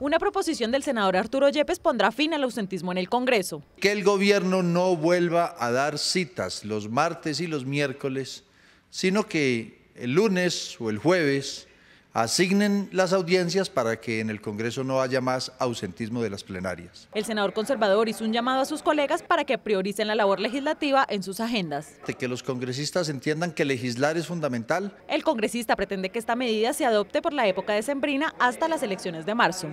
Una proposición del senador Arturo Yepes pondrá fin al ausentismo en el Congreso. Que el gobierno no vuelva a dar citas los martes y los miércoles, sino que el lunes o el jueves asignen las audiencias para que en el Congreso no haya más ausentismo de las plenarias. El senador conservador hizo un llamado a sus colegas para que prioricen la labor legislativa en sus agendas. De que los congresistas entiendan que legislar es fundamental. El congresista pretende que esta medida se adopte por la época de sembrina hasta las elecciones de marzo.